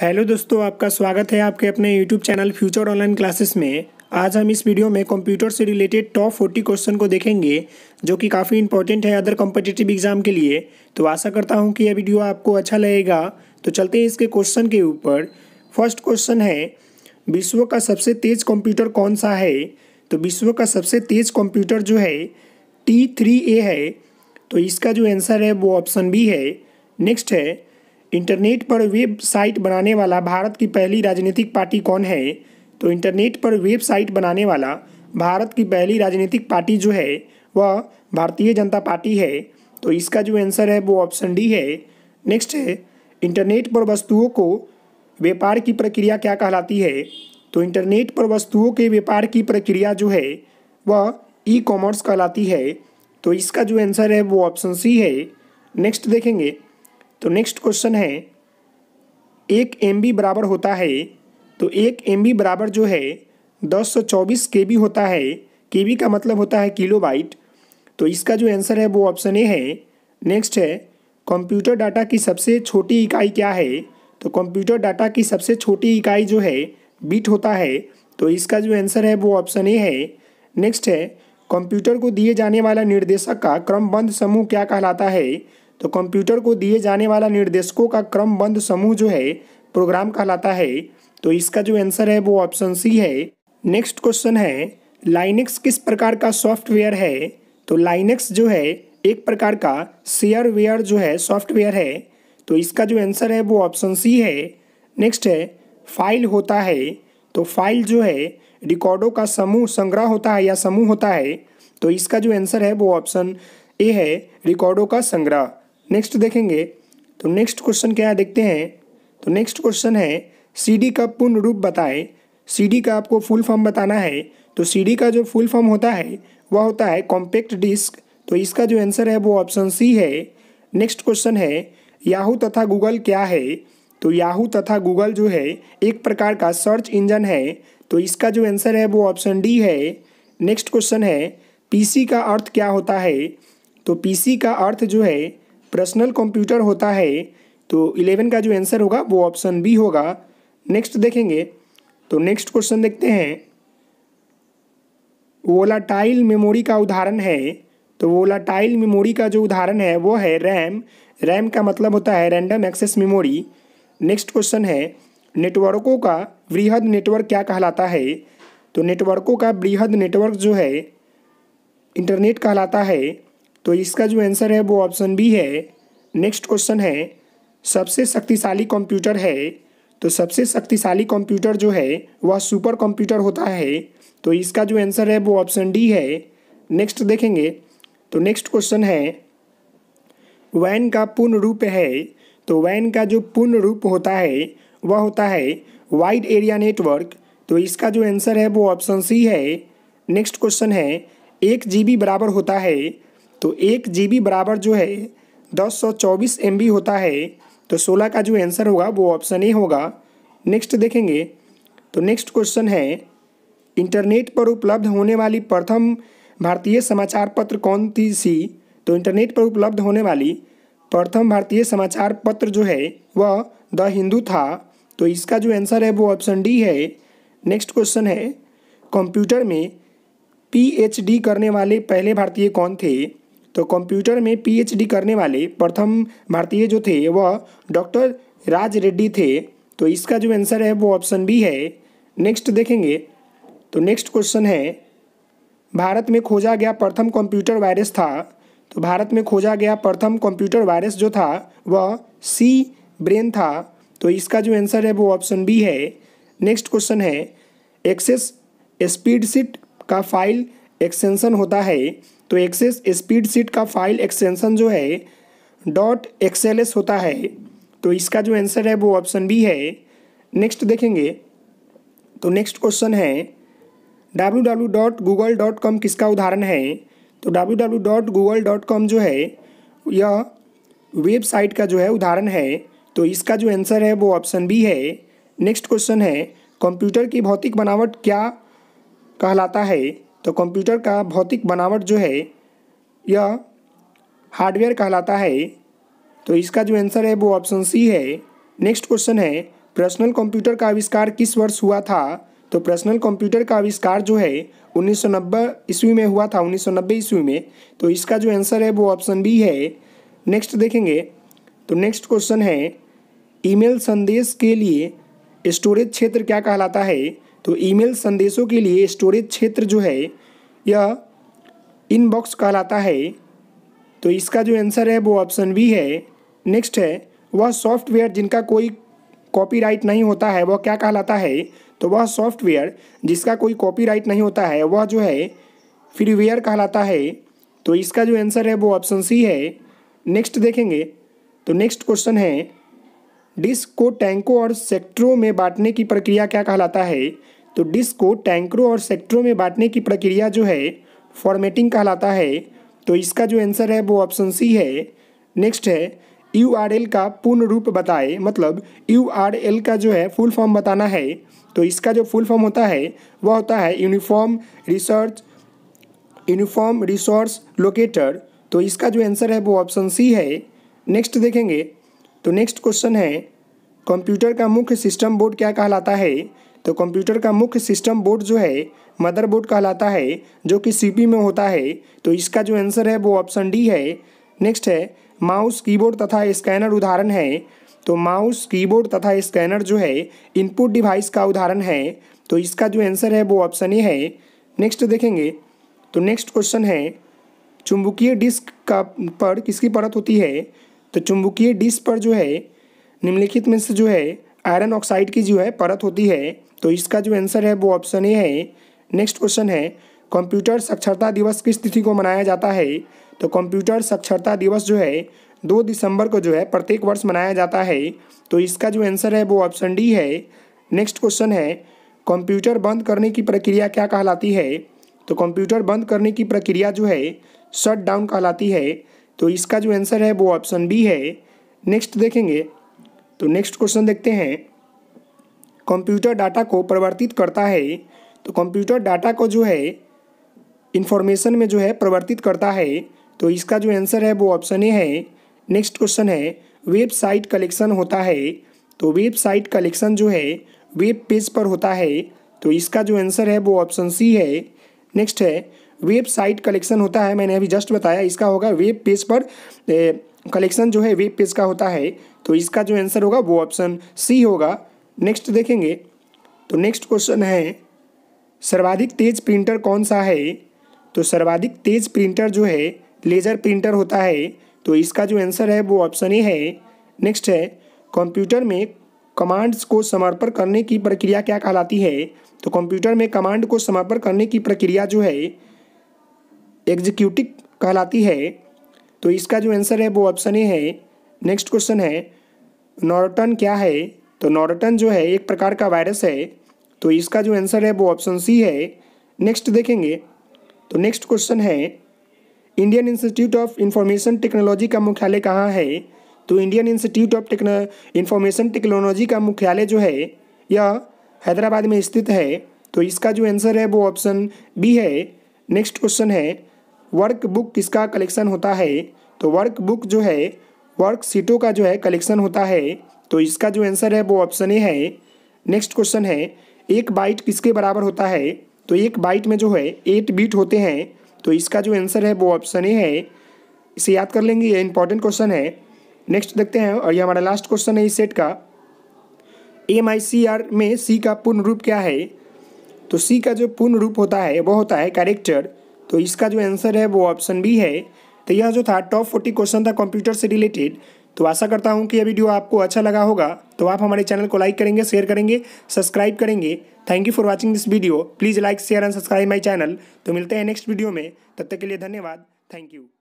hello दोस्तों आपका स्वागत है आपके अपने YouTube channel future online classes में आज हम इस वीडियो में कंप्यूटर से रिलेटेड टॉप फोर्टी क्वेश्चन को देखेंगे जो कि काफ़ी इंपॉर्टेंट है अदर कॉम्पिटेटिव एग्जाम के लिए तो आशा करता हूं कि यह वीडियो आपको अच्छा लगेगा तो चलते हैं इसके क्वेश्चन के ऊपर फर्स्ट क्वेश्चन है विश्व का सबसे तेज कंप्यूटर कौन सा है तो विश्व का सबसे तेज कंप्यूटर जो है टी थ्री ए है तो इसका जो आंसर है वो ऑप्शन बी है नेक्स्ट है इंटरनेट पर वेबसाइट बनाने वाला भारत की पहली राजनीतिक पार्टी कौन है तो इंटरनेट पर वेबसाइट बनाने वाला भारत की पहली राजनीतिक पार्टी जो है वह भारतीय जनता पार्टी है तो इसका जो आंसर है वो ऑप्शन डी है नेक्स्ट है इंटरनेट पर वस्तुओं को व्यापार की प्रक्रिया क्या कहलाती है तो इंटरनेट पर वस्तुओं के व्यापार की प्रक्रिया जो है वह ई कॉमर्स कहलाती है तो इसका जो आंसर है वो ऑप्शन सी है नेक्स्ट देखेंगे तो नेक्स्ट क्वेश्चन है एक एम बराबर होता है तो एक एम बराबर जो है दस सौ चौबीस के बी होता है के बी का मतलब होता है किलो बाइट तो इसका जो आंसर है वो ऑप्शन ए है नेक्स्ट है कंप्यूटर डाटा की सबसे छोटी इकाई क्या है तो कंप्यूटर डाटा की सबसे छोटी इकाई जो है बिट होता है तो इसका जो आंसर है वो ऑप्शन ए है नेक्स्ट है कंप्यूटर को दिए जाने वाला निर्देशक का क्रमबंध समूह क्या कहलाता है तो कंप्यूटर को दिए जाने वाला निर्देशकों का क्रमबंध समूह जो है प्रोग्राम कहलाता है तो इसका जो आंसर है वो ऑप्शन सी है नेक्स्ट क्वेश्चन है लाइनेक्स किस प्रकार का सॉफ्टवेयर है तो लाइनेक्स जो है एक प्रकार का शेयरवेयर जो है सॉफ्टवेयर है तो इसका जो आंसर है वो ऑप्शन सी है नेक्स्ट है फाइल होता है तो फाइल जो है रिकॉर्डों का समूह संग्रह होता है या समूह होता है तो इसका जो आंसर है वो ऑप्शन ए है रिकॉर्डों का संग्रह नेक्स्ट देखेंगे तो नेक्स्ट क्वेश्चन क्या है देखते हैं तो नेक्स्ट क्वेश्चन है सीडी का पूर्ण रूप बताएं सीडी का आपको फुल फॉर्म बताना है तो सीडी का जो फुल फॉर्म होता है वह होता है कॉम्पैक्ट डिस्क तो इसका जो आंसर है वो ऑप्शन सी है नेक्स्ट क्वेश्चन है याहू तथा गूगल क्या है तो याहू तथा गूगल जो है एक प्रकार का सर्च इंजन है तो इसका जो आंसर है वो ऑप्शन डी है नेक्स्ट क्वेश्चन है पीसी का अर्थ क्या होता है तो पीसी का अर्थ जो है पर्सनल कंप्यूटर होता है तो इलेवन का जो आंसर होगा वो ऑप्शन बी होगा नेक्स्ट देखेंगे तो नेक्स्ट क्वेश्चन देखते हैं वोलाटाइल मेमोरी का उदाहरण है तो वोलाटाइल मेमोरी का जो उदाहरण है वो है रैम रैम का मतलब होता है random access memory next question है नेटवर्कों का वृहद नेटवर्क क्या कहलाता है तो नेटवर्कों का वृहद नेटवर्क जो है इंटरनेट कहलाता है तो इसका जो आंसर है वो ऑप्शन बी है नेक्स्ट क्वेश्चन है सबसे शक्तिशाली कंप्यूटर है तो सबसे शक्तिशाली कंप्यूटर जो है वह सुपर कंप्यूटर होता है तो इसका जो आंसर है वो ऑप्शन डी है नेक्स्ट देखेंगे तो नेक्स्ट क्वेश्चन है वैन का पूर्ण रूप है तो वैन का जो पूर्ण रूप होता है वह होता है वाइड एरिया नेटवर्क तो इसका जो आंसर है वो ऑप्शन सी है नेक्स्ट क्वेश्चन है एक जी बराबर होता है तो एक जी बराबर जो है दस सौ चौबीस एम होता है तो सोलह का जो आंसर होगा वो ऑप्शन ए होगा नेक्स्ट देखेंगे तो नेक्स्ट क्वेश्चन है इंटरनेट पर उपलब्ध होने वाली प्रथम भारतीय समाचार पत्र कौन थी सी तो इंटरनेट पर उपलब्ध होने वाली प्रथम भारतीय समाचार पत्र जो है वह द हिंदू था तो इसका जो आंसर है वो ऑप्शन डी है नेक्स्ट क्वेश्चन है कंप्यूटर में पीएचडी करने वाले पहले भारतीय कौन थे तो कंप्यूटर में पीएचडी करने वाले प्रथम भारतीय जो थे वह डॉक्टर राज रेड्डी थे तो इसका जो आंसर है वो ऑप्शन बी है नेक्स्ट देखेंगे तो नेक्स्ट क्वेश्चन है भारत में खोजा गया प्रथम कंप्यूटर वायरस था तो भारत में खोजा गया प्रथम कंप्यूटर वायरस जो था वह सी ब्रेन था तो इसका जो आंसर है वो ऑप्शन बी है नेक्स्ट क्वेश्चन है एक्सेस स्पीड सीट का फाइल एक्सटेंशन होता है तो एक्सेस स्पीड सीट का फाइल एक्सटेंशन जो है डॉट एक्सेल होता है तो इसका जो आंसर है वो ऑप्शन बी है नेक्स्ट देखेंगे तो नेक्स्ट क्वेश्चन है W W dot Google dot com किसका उदाहरण है तो डब्ल्यू जो है यह वेबसाइट का जो है उदाहरण है तो इसका जो आंसर है वो ऑप्शन बी है नेक्स्ट क्वेश्चन है कंप्यूटर की भौतिक बनावट क्या कहलाता है तो कंप्यूटर का भौतिक बनावट जो है यह हार्डवेयर कहलाता है तो इसका जो आंसर है वो ऑप्शन सी है नेक्स्ट क्वेश्चन है पर्सनल कंप्यूटर का आविष्कार किस वर्ष हुआ था तो पर्सनल कंप्यूटर का आविष्कार जो है 1990 ईस्वी में हुआ था 1990 ईस्वी में तो इसका जो आंसर है वो ऑप्शन बी है नेक्स्ट देखेंगे तो नेक्स्ट क्वेश्चन है ईमेल संदेश के लिए स्टोरेज क्षेत्र क्या कहलाता है तो ईमेल संदेशों के लिए स्टोरेज क्षेत्र जो है यह इनबॉक्स कहलाता है तो इसका जो आंसर है वो ऑप्शन बी है नेक्स्ट है वह सॉफ्टवेयर जिनका कोई कॉपीराइट नहीं होता है वह क्या कहलाता है तो वह सॉफ्टवेयर जिसका कोई कॉपीराइट नहीं होता है वह जो है फ्रीवेयर कहलाता है तो इसका जो आंसर है वो ऑप्शन सी है नेक्स्ट देखेंगे तो नेक्स्ट क्वेश्चन है डिस्क को टैंकों और सेक्टरों में बांटने की प्रक्रिया क्या कहलाता है तो डिस्क को टैंकरों और सेक्टरों में बांटने की प्रक्रिया जो है फॉर्मेटिंग कहलाता है तो इसका जो आंसर है वो ऑप्शन सी है नेक्स्ट है यू का पूर्ण रूप बताए मतलब यू का जो है फुल फॉर्म बताना है तो इसका जो फुल फॉर्म होता है वह होता है uniform research uniform resource locator तो इसका जो आंसर है वो ऑप्शन सी है नेक्स्ट देखेंगे तो नेक्स्ट क्वेश्चन है कंप्यूटर का मुख्य सिस्टम बोर्ड क्या कहलाता है तो कंप्यूटर का मुख्य सिस्टम बोर्ड जो है मदरबोर्ड कहलाता है जो कि सीपी में होता है तो इसका जो आंसर है वो ऑप्शन डी है नेक्स्ट है माउस कीबोर्ड तथा स्कैनर उदाहरण है तो माउस कीबोर्ड तथा स्कैनर जो है इनपुट डिवाइस का उदाहरण है तो इसका जो आंसर है वो ऑप्शन ए है नेक्स्ट देखेंगे तो नेक्स्ट क्वेश्चन है चुंबकीय डिस्क का पर किसकी परत होती है तो चुंबकीय डिस्क पर जो है निम्नलिखित में से जो है आयरन ऑक्साइड की जो है परत होती है तो इसका जो आंसर है वो ऑप्शन ए है नेक्स्ट क्वेश्चन है कंप्यूटर साक्षरता दिवस किस तिथि को मनाया जाता है तो कंप्यूटर साक्षरता दिवस जो है दो दिसंबर को जो है प्रत्येक वर्ष मनाया जाता है तो इसका जो आंसर है वो ऑप्शन डी है नेक्स्ट क्वेश्चन है कंप्यूटर बंद करने की प्रक्रिया क्या कहलाती है तो कंप्यूटर बंद करने की प्रक्रिया जो है शट डाउन कहलाती है तो इसका जो आंसर है वो ऑप्शन बी है नेक्स्ट देखेंगे तो नेक्स्ट क्वेश्चन देखते हैं कंप्यूटर डाटा को परिवर्तित करता है तो कंप्यूटर डाटा को जो है इन्फॉर्मेशन में जो है परिवर्तित करता है तो इसका जो आंसर है वो ऑप्शन ए है नेक्स्ट क्वेश्चन है वेबसाइट कलेक्शन होता है तो वेबसाइट कलेक्शन जो है वेब पेज पर होता है तो इसका जो आंसर है वो ऑप्शन सी है नेक्स्ट है वेबसाइट कलेक्शन होता है मैंने अभी जस्ट बताया इसका होगा वेब पेज पर कलेक्शन जो है वेब पेज का होता है तो इसका जो आंसर होगा वो ऑप्शन सी होगा नेक्स्ट देखेंगे तो नेक्स्ट क्वेश्चन है सर्वाधिक तेज प्रिंटर कौन सा है तो सर्वाधिक तेज प्रिंटर जो है लेज़र प्रिंटर होता है तो इसका जो आंसर है वो ऑप्शन ए है नेक्स्ट है कंप्यूटर में कमांड्स को समर्पण करने की प्रक्रिया क्या कहलाती है तो कंप्यूटर में कमांड को समर्पण करने की प्रक्रिया जो है एग्जीक्यूटिव कहलाती है तो इसका जो आंसर है वो ऑप्शन ए है नेक्स्ट क्वेश्चन है नॉर्टन क्या है तो नॉर्टन जो है एक प्रकार का वायरस है तो इसका जो आंसर है वो ऑप्शन सी है नेक्स्ट देखेंगे तो नेक्स्ट क्वेश्चन है Indian institute of information technology का मुख्यालय कहाँ है तो Indian institute of techno information technology का मुख्यालय जो है यह हैदराबाद में स्थित है तो इसका जो आंसर है वो ऑप्शन बी है नेक्स्ट क्वेश्चन है वर्क बुक किसका कलेक्शन होता है तो वर्क बुक जो है वर्क सीटों का जो है कलेक्शन होता है तो इसका जो आंसर है वो ऑप्शन ए है नेक्स्ट क्वेश्चन है एक बाइट किसके बराबर होता है तो एक बाइट में जो है एट बीट होते हैं तो इसका जो आंसर है वो ऑप्शन ए है इसे याद कर लेंगे ये इंपॉर्टेंट क्वेश्चन है नेक्स्ट देखते हैं और ये हमारा लास्ट क्वेश्चन है इस सेट का एम आई सी आर में सी का पूर्ण रूप क्या है तो सी का जो पूर्ण रूप होता है वो होता है कैरेक्टर तो इसका जो आंसर है वो ऑप्शन बी है तो यह जो था टॉप फोर्टी क्वेश्चन था कंप्यूटर से रिलेटेड तो आशा करता हूँ कि यह वीडियो आपको अच्छा लगा होगा तो आप हमारे चैनल को लाइक करेंगे शेयर करेंगे सब्सक्राइब करेंगे thank you for watching this video please like share and subscribe my channel तो मिलते हैं नेक्स्ट वीडियो में तब तक के लिए धन्यवाद थैंक यू